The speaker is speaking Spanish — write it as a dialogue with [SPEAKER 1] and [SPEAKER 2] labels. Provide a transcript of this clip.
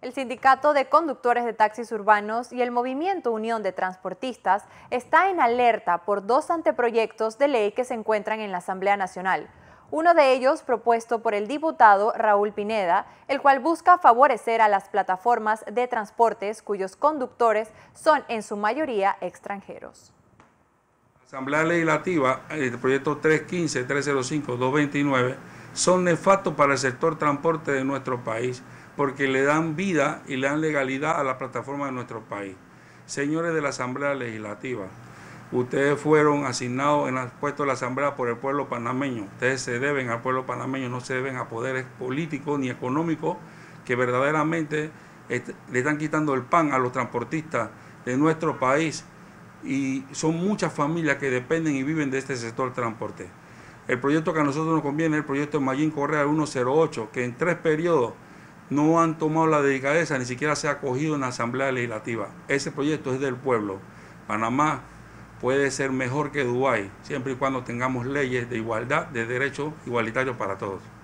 [SPEAKER 1] El Sindicato de Conductores de Taxis Urbanos y el Movimiento Unión de Transportistas está en alerta por dos anteproyectos de ley que se encuentran en la Asamblea Nacional. Uno de ellos propuesto por el diputado Raúl Pineda, el cual busca favorecer a las plataformas de transportes cuyos conductores son en su mayoría extranjeros.
[SPEAKER 2] La Asamblea Legislativa, el proyecto 315, 305, 229 son nefastos para el sector transporte de nuestro país porque le dan vida y le dan legalidad a la plataforma de nuestro país. Señores de la Asamblea Legislativa, ustedes fueron asignados en el puesto de la Asamblea por el pueblo panameño. Ustedes se deben al pueblo panameño, no se deben a poderes políticos ni económicos que verdaderamente le están quitando el pan a los transportistas de nuestro país y son muchas familias que dependen y viven de este sector transporte. El proyecto que a nosotros nos conviene es el proyecto Mayín Correa 108, que en tres periodos no han tomado la delicadeza, ni siquiera se ha acogido en la Asamblea Legislativa. Ese proyecto es del pueblo. Panamá puede ser mejor que Dubái, siempre y cuando tengamos leyes de igualdad, de derechos igualitarios para todos.